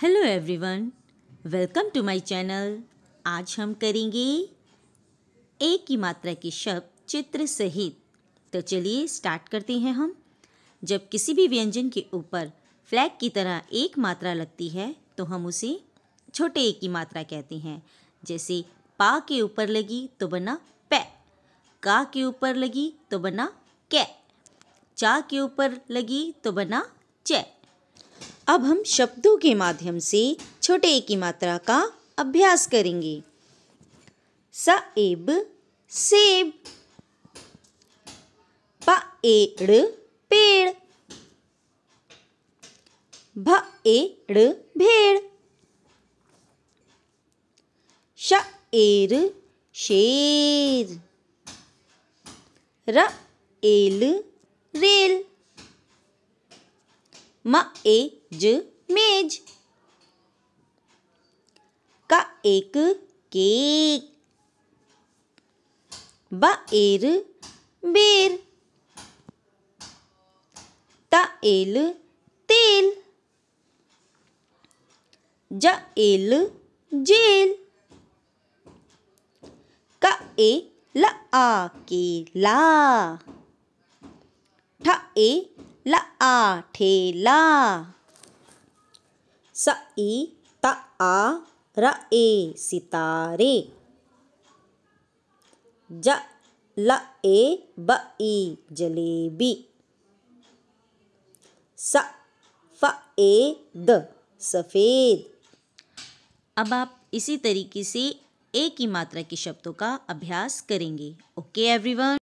hello everyone welcome to my channel आज हम करेंगे एक की मात्रा के शब्द चित्र सहित तो चलिए स्टार्ट करते हैं हम जब किसी भी व्यंजन के ऊपर फ्लैग की तरह एक मात्रा लगती है तो हम उसे छोटे एक की मात्रा कहते हैं जैसे पा के ऊपर लगी तो बना पै का के ऊपर लगी तो बना कै चा के ऊपर लगी तो बना चै अब हम शब्दों के माध्यम से छोटे ए की मात्रा का अभ्यास करेंगे स सेब सेब पेड़ एड़ भेड़ भेड़ शेर शेर एल रेल म ए ज मेज का एक केक ब एर बेर ता एल तेल ज एल जेल का ए ल आ केला ठ ए ल आ ठेला सई त आ र ए सितारे ज ल ए ब ई जलेबी स फ ए द सफ़ेद अब आप इसी तरीके से एक ही मात्रा के शब्दों का अभ्यास करेंगे ओके एवरीवन